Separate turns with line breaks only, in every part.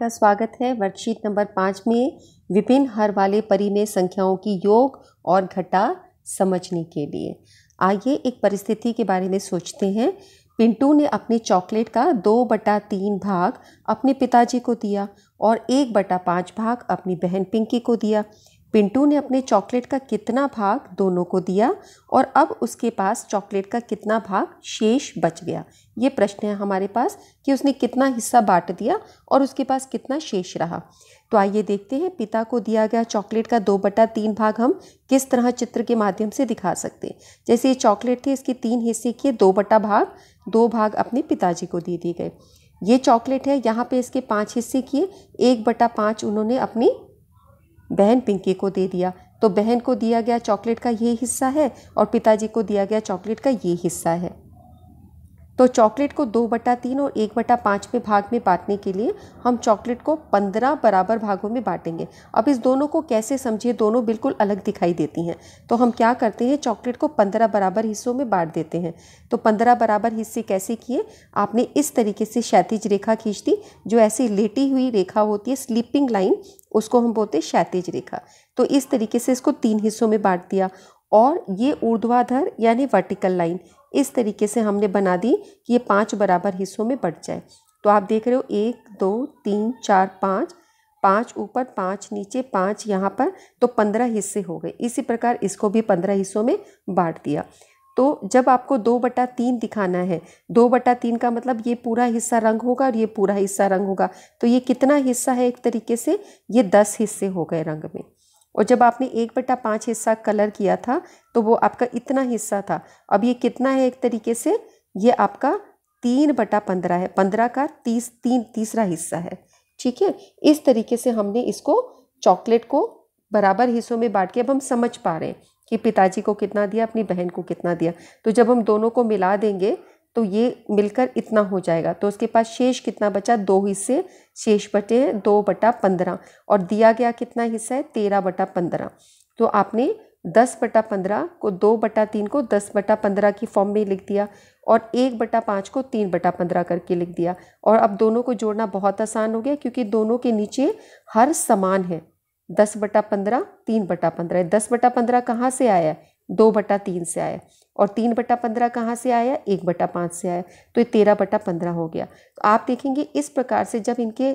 का स्वागत है वर्कशीट नंबर पाँच में विभिन्न हर वाले परी में संख्याओं की योग और घटा समझने के लिए आइए एक परिस्थिति के बारे में सोचते हैं पिंटू ने अपने चॉकलेट का दो बटा तीन भाग अपने पिताजी को दिया और एक बटा पाँच भाग अपनी बहन पिंकी को दिया पिंटू ने अपने चॉकलेट का कितना भाग दोनों को दिया और अब उसके पास चॉकलेट का कितना भाग शेष बच गया ये प्रश्न है हमारे पास कि उसने कितना हिस्सा बांट दिया और उसके पास कितना शेष रहा तो आइए देखते हैं पिता को दिया गया चॉकलेट का दो बटा तीन भाग हम किस तरह चित्र के माध्यम से दिखा सकते हैं जैसे ये चॉकलेट थी इसके तीन हिस्से किए दो बटा भाग दो भाग अपने पिताजी को दे दिए गए ये चॉकलेट है यहाँ पे इसके पाँच हिस्से किए एक बटा पाँच उन्होंने अपनी बहन पिंकी को दे दिया तो बहन को दिया गया चॉकलेट का ये हिस्सा है और पिताजी को दिया गया चॉकलेट का ये हिस्सा है तो चॉकलेट को दो बटा तीन और एक बटा पाँच में भाग में बांटने के लिए हम चॉकलेट को पंद्रह बराबर भागों में बांटेंगे अब इस दोनों को कैसे समझिए दोनों बिल्कुल अलग दिखाई देती हैं तो हम क्या करते हैं चॉकलेट को पंद्रह बराबर हिस्सों में बांट देते हैं तो पंद्रह बराबर हिस्से कैसे किए आपने इस तरीके से क्षैतिज रेखा खींच दी जो ऐसी लेटी हुई रेखा होती है स्लीपिंग लाइन उसको हम बोलते हैं क्षैतिज रेखा तो इस तरीके से इसको तीन हिस्सों में बांट दिया और ये ऊर्ध्वाधर यानी वर्टिकल लाइन इस तरीके से हमने बना दी कि ये पांच बराबर हिस्सों में बट जाए तो आप देख रहे हो एक दो तीन चार पाँच पाँच ऊपर पाँच नीचे पाँच यहाँ पर तो पंद्रह हिस्से हो गए इसी प्रकार इसको भी पंद्रह हिस्सों में बांट दिया तो जब आपको दो बटा तीन दिखाना है दो बटा तीन का मतलब ये पूरा हिस्सा रंग होगा और ये पूरा हिस्सा रंग होगा तो ये कितना हिस्सा है एक तरीके से ये दस हिस्से हो गए रंग में और जब आपने एक बटा पाँच हिस्सा कलर किया था तो वो आपका इतना हिस्सा था अब ये कितना है एक तरीके से ये आपका तीन बटा पंद्रह है पंद्रह का तीस तीन तीसरा हिस्सा है ठीक है इस तरीके से हमने इसको चॉकलेट को बराबर हिस्सों में बांट के अब हम समझ पा रहे हैं कि पिताजी को कितना दिया अपनी बहन को कितना दिया तो जब हम दोनों को मिला देंगे तो ये मिलकर इतना हो जाएगा तो उसके पास शेष कितना बचा दो हिस्से शेष बटे दो बटा पंद्रह और दिया गया कितना हिस्सा है तेरह बटा पंद्रह तो आपने दस बटा पंद्रह को दो बटा तीन को दस बटा पंद्रह की फॉर्म में लिख दिया और एक बटा पाँच को तीन बटा पंद्रह करके लिख दिया और अब दोनों को जोड़ना बहुत आसान हो गया क्योंकि दोनों के नीचे हर समान है दस बटा पंद्रह तीन बटा पंद्रह दस बटा पंद्रह कहाँ से आया है दो बटा तीन से आया और तीन बटा पंद्रह कहाँ से आया एक बटा पाँच से आया तो ये तेरह बटा पंद्रह हो गया तो आप देखेंगे इस प्रकार से जब इनके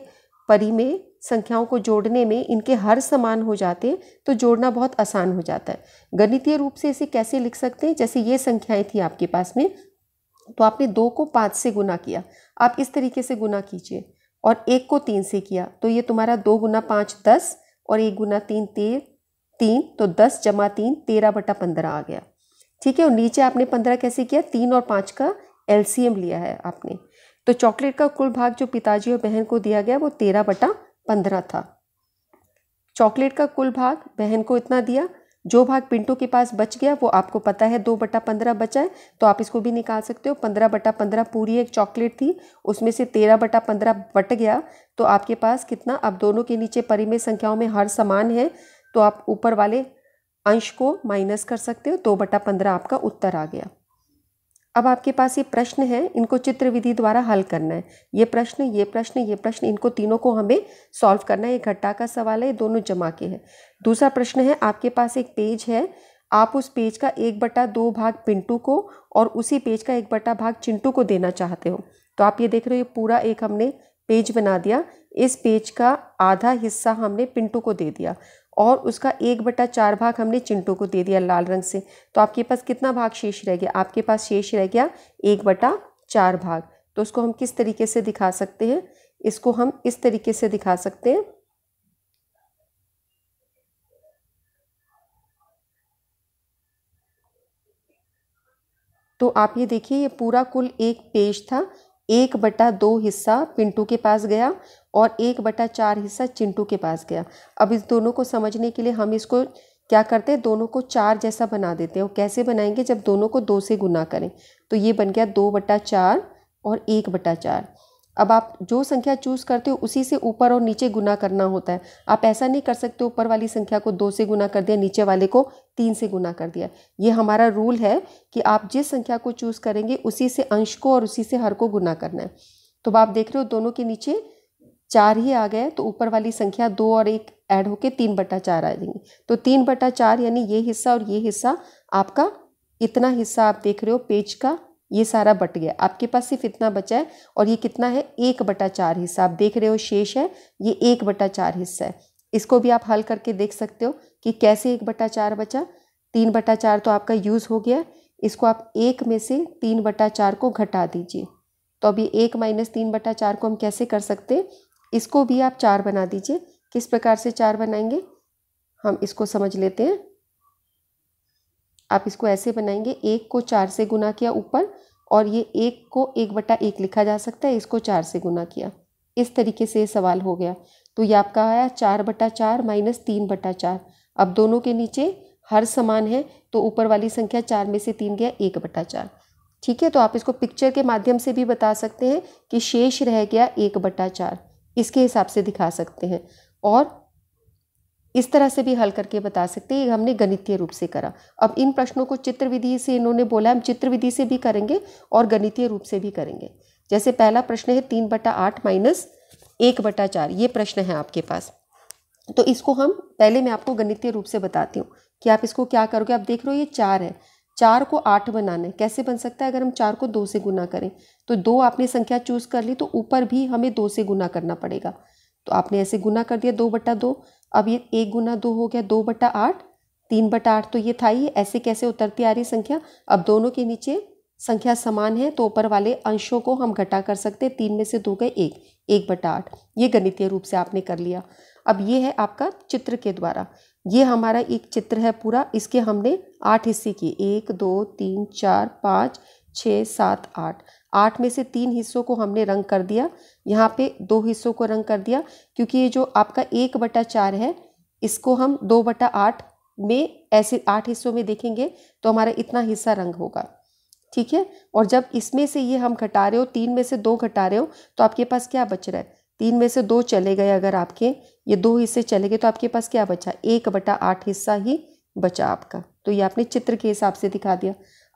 परी में संख्याओं को जोड़ने में इनके हर समान हो जाते हैं तो जोड़ना बहुत आसान हो जाता है गणितीय रूप से इसे कैसे लिख सकते हैं जैसे ये संख्याएं थी आपके पास में तो आपने दो को पाँच से गुना किया आप इस तरीके से गुना कीजिए और एक को तीन से किया तो ये तुम्हारा दो गुना पाँच दस और एक गुना तीन तेरह तीन तो दस जमा तीन तेरह बटा पंद्रह आ गया ठीक है और नीचे आपने पंद्रह कैसे किया तीन और पाँच का एल लिया है आपने तो चॉकलेट का कुल भाग जो पिताजी और बहन को दिया गया वो तेरह बटा पंद्रह था चॉकलेट का कुल भाग बहन को इतना दिया जो भाग पिंटू के पास बच गया वो आपको पता है दो बटा पंद्रह बचा है तो आप इसको भी निकाल सकते हो पंद्रह बटा पंद्रह पूरी एक चॉकलेट थी उसमें से तेरह बटा पंद्रह बट गया तो आपके पास कितना अब दोनों के नीचे परिमेय संख्याओं में हर समान है तो आप ऊपर वाले अंश को माइनस कर सकते हो दो बटा पंद्रह आपका उत्तर आ गया अब आपके पास ये प्रश्न है इनको चित्र विधि द्वारा हल करना है ये प्रश्न ये प्रश्न ये प्रश्न इनको तीनों को हमें सॉल्व करना है ये घट्टा का सवाल है ये दोनों जमा के हैं दूसरा प्रश्न है आपके पास एक पेज है आप उस पेज का एक बटा दो भाग पिंटू को और उसी पेज का एक बटा भाग चिंटू को देना चाहते हो तो आप ये देख रहे हो ये पूरा एक हमने पेज बना दिया इस पेज का आधा हिस्सा हमने पिंटू को दे दिया और उसका एक बटा चार भाग हमने चिंटू को दे दिया लाल रंग से तो आपके पास कितना भाग शेष रह गया आपके पास शेष रह गया एक बटा चार भाग तो उसको हम किस तरीके से दिखा सकते हैं इसको हम इस तरीके से दिखा सकते हैं तो आप ये देखिए ये पूरा कुल एक पेज था एक बटा दो हिस्सा पिंटू के पास गया और एक बटा चार हिस्सा चिंटू के पास गया अब इस दोनों को समझने के लिए हम इसको क्या करते हैं दोनों को चार जैसा बना देते हैं और कैसे बनाएंगे जब दोनों को दो से गुना करें तो ये बन गया दो बटा चार और एक बटा चार अब आप जो संख्या चूज़ करते हो उसी से ऊपर और नीचे गुना करना होता है आप ऐसा नहीं कर सकते ऊपर वाली संख्या को दो से गुना कर दिया नीचे वाले को तीन से गुना कर दिया ये हमारा रूल है कि आप जिस संख्या को चूज़ करेंगे उसी से अंश को और उसी से हर को गुना करना है तो आप देख रहे हो दोनों के नीचे चार ही आ गए तो ऊपर वाली संख्या दो और एक ऐड होके तीन बटा चार आ जाएंगी तो तीन बटा चार यानी ये हिस्सा और ये हिस्सा आपका इतना हिस्सा आप देख रहे हो पेज का ये सारा बट गया आपके पास सिर्फ इतना बचा है और ये कितना है एक बटा चार हिस्सा आप देख रहे हो शेष है ये एक बटा चार हिस्सा है इसको भी आप हल करके देख सकते हो कि कैसे एक बटा चार बचा तीन बटा चार तो आपका यूज़ हो गया इसको आप एक में से तीन बटा चार को घटा दीजिए तो अब ये एक माइनस तीन बटा चार को हम कैसे कर सकते हैं इसको भी आप चार बना दीजिए किस प्रकार से चार बनाएंगे हम इसको समझ लेते हैं आप इसको ऐसे बनाएंगे एक को चार से गुना किया ऊपर और ये एक को एक बटा एक लिखा जा सकता है इसको चार से गुना किया इस तरीके से ये सवाल हो गया तो ये आपका आया चार बटा चार माइनस तीन बटा चार अब दोनों के नीचे हर समान है तो ऊपर वाली संख्या चार में से तीन गया एक बटा चार ठीक है तो आप इसको पिक्चर के माध्यम से भी बता सकते हैं कि शेष रह गया एक बटा चार इसके हिसाब से दिखा सकते हैं और इस तरह से भी हल करके बता सकते हैं हमने गणितीय रूप से करा अब इन प्रश्नों को चित्र विधि से इन्होंने बोला हम चित्र विधि से भी करेंगे और गणितीय रूप से भी करेंगे जैसे पहला प्रश्न है तीन बटा आठ माइनस एक बटा चार ये प्रश्न है आपके पास तो इसको हम पहले मैं आपको गणितीय रूप से बताती हूँ कि आप इसको क्या करोगे आप देख रहे हो ये चार है चार को आठ बनाना है कैसे बन सकता है अगर हम चार को दो से गुना करें तो दो आपने संख्या चूज कर ली तो ऊपर भी हमें दो से गुना करना पड़ेगा तो आपने ऐसे गुना कर दिया दो बटा दो अब ये एक गुना दो हो गया दो बटा आठ तीन बटा आठ तो ये था ही ऐसे कैसे उतरती आ रही संख्या अब दोनों के नीचे संख्या समान है तो ऊपर वाले अंशों को हम घटा कर सकते हैं तीन में से दो गए एक एक बटा आठ ये गणितीय रूप से आपने कर लिया अब ये है आपका चित्र के द्वारा ये हमारा एक चित्र है पूरा इसके हमने आठ हिस्से किए एक दो तीन चार पाँच छः सात आठ आठ में से तीन हिस्सों को हमने रंग कर दिया यहाँ पे दो हिस्सों को रंग कर दिया क्योंकि ये जो आपका एक बटा चार है इसको हम दो बटा आठ में ऐसे आठ हिस्सों में देखेंगे तो हमारा इतना हिस्सा रंग होगा ठीक है और जब इसमें से ये हम घटा रहे हो तीन में से दो घटा रहे हो तो आपके पास क्या बच रहा है तीन में से दो चले गए अगर आपके ये दो हिस्से चले गए तो आपके पास क्या बचा एक बटा आठ हिस्सा ही बचा आपका तो ये आपने चित्र के हिसाब से दिखा दिया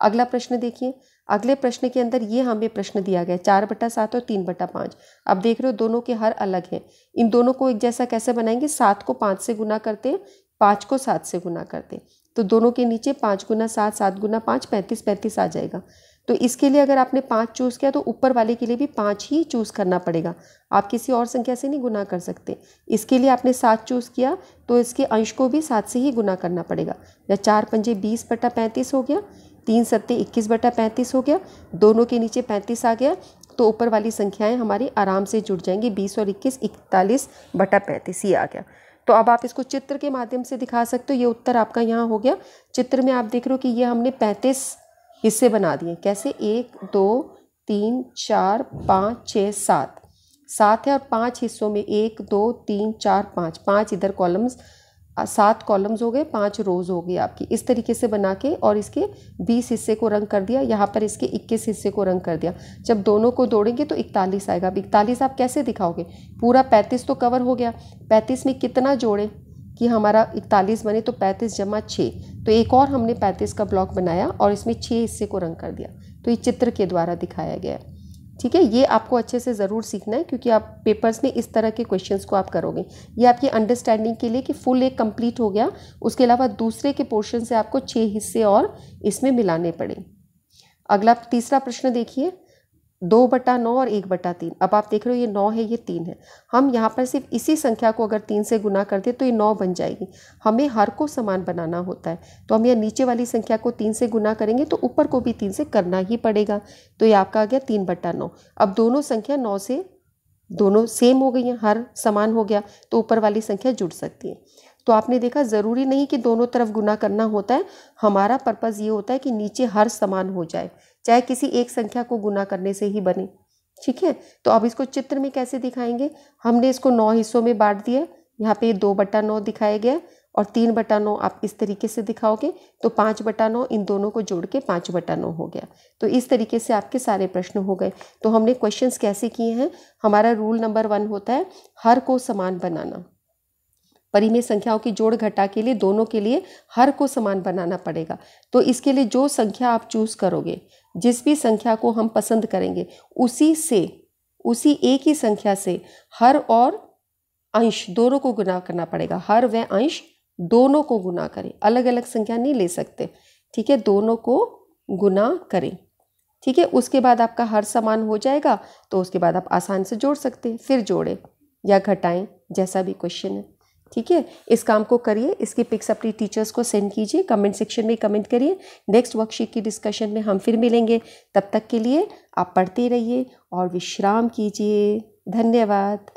अगला प्रश्न देखिए अगले प्रश्न के अंदर ये हमें प्रश्न दिया गया चार बटा सात और तीन बटा पाँच अब देख रहे हो दोनों के हर अलग हैं इन दोनों को एक जैसा कैसे बनाएंगे सात को पाँच से गुना करते हैं पाँच को सात से गुना करते हैं तो दोनों के नीचे पाँच गुना सात सात गुना पाँच पैंतीस पैंतीस आ जाएगा तो इसके लिए अगर आपने पाँच चूज़ किया तो ऊपर वाले के लिए भी पाँच ही चूज़ करना पड़ेगा आप किसी और संख्या से नहीं गुना कर सकते इसके लिए आपने सात चूज़ किया तो इसके अंश को भी सात से ही गुना करना पड़ेगा या चार पंजे बीस बटा पैंतीस हो गया तीन सत्ते इक्कीस बटा पैंतीस हो गया दोनों के नीचे पैंतीस आ गया तो ऊपर वाली संख्याएँ हमारी आराम से जुड़ जाएंगी बीस और इक्कीस इकतालीस बटा पैंतीस ही आ गया तो अब आप इसको चित्र के माध्यम से दिखा सकते हो ये उत्तर आपका यहाँ हो गया चित्र में आप देख रहे हो कि ये हमने पैंतीस हिस्से बना दिए कैसे एक दो तीन चार पाँच छः सात सात है और पांच हिस्सों में एक दो तीन चार पाँच पाँच इधर कॉलम्स सात कॉलम्स हो गए पांच रोज़ हो गई आपकी इस तरीके से बना के और इसके बीस हिस्से को रंग कर दिया यहाँ पर इसके इक्कीस हिस्से को रंग कर दिया जब दोनों को दौड़ेंगे तो इकतालीस आएगा अब इकतालीस आप कैसे दिखाओगे पूरा पैंतीस तो कवर हो गया पैंतीस में कितना जोड़ें कि हमारा इकतालीस बने तो पैंतीस जमा छः तो एक और हमने पैंतीस का ब्लॉक बनाया और इसमें छः हिस्से को रंग कर दिया तो ये चित्र के द्वारा दिखाया गया है ठीक है ये आपको अच्छे से ज़रूर सीखना है क्योंकि आप पेपर्स में इस तरह के क्वेश्चंस को आप करोगे ये आपकी अंडरस्टैंडिंग के लिए कि फुल एक कंप्लीट हो गया उसके अलावा दूसरे के पोर्शन से आपको छः हिस्से और इसमें मिलाने पड़े अगला तीसरा प्रश्न देखिए दो बटा नौ और एक बटा तीन अब आप देख रहे हो ये नौ है ये तीन है हम यहाँ पर सिर्फ इसी संख्या को अगर तीन से गुना कर दे तो ये नौ बन जाएगी हमें हर को समान बनाना होता है तो हम यह नीचे वाली संख्या को तीन से गुना करेंगे तो ऊपर को भी तीन से करना ही पड़ेगा तो ये आपका आ गया तीन बटा नौ अब दोनों संख्या नौ से दोनों सेम हो गई हैं हर समान हो गया तो ऊपर वाली संख्या जुड़ सकती है तो आपने देखा ज़रूरी नहीं कि दोनों तरफ गुना करना होता है हमारा पर्पज़ ये होता है कि नीचे हर समान हो जाए चाहे किसी एक संख्या को गुना करने से ही बने ठीक है तो अब इसको चित्र में कैसे दिखाएंगे हमने इसको नौ हिस्सों में बांट दिया यहाँ पे दो बटा नौ दिखाया गया और तीन बटा नौ आप इस तरीके से दिखाओगे तो पाँच बटा नौ इन दोनों को जोड़ के पाँच बटा नौ हो गया तो इस तरीके से आपके सारे प्रश्न हो गए तो हमने क्वेश्चंस कैसे किए हैं हमारा रूल नंबर वन होता है हर को समान बनाना परिमेय संख्याओं की जोड़ घटा के लिए दोनों के लिए हर को समान बनाना पड़ेगा तो इसके लिए जो संख्या आप चूज करोगे जिस भी संख्या को हम पसंद करेंगे उसी से उसी एक ही संख्या से हर और अंश दोनों को गुना करना पड़ेगा हर व अंश दोनों को गुना करें अलग अलग संख्या नहीं ले सकते ठीक है दोनों को गुना करें ठीक है उसके बाद आपका हर समान हो जाएगा तो उसके बाद आप आसान से जोड़ सकते हैं फिर जोड़ें या घटाएं जैसा भी क्वेश्चन है ठीक है इस काम को करिए इसकी पिक्स अपनी टीचर्स को सेंड कीजिए कमेंट सेक्शन में कमेंट करिए नेक्स्ट वर्कशीट की डिस्कशन में हम फिर मिलेंगे तब तक के लिए आप पढ़ते रहिए और विश्राम कीजिए धन्यवाद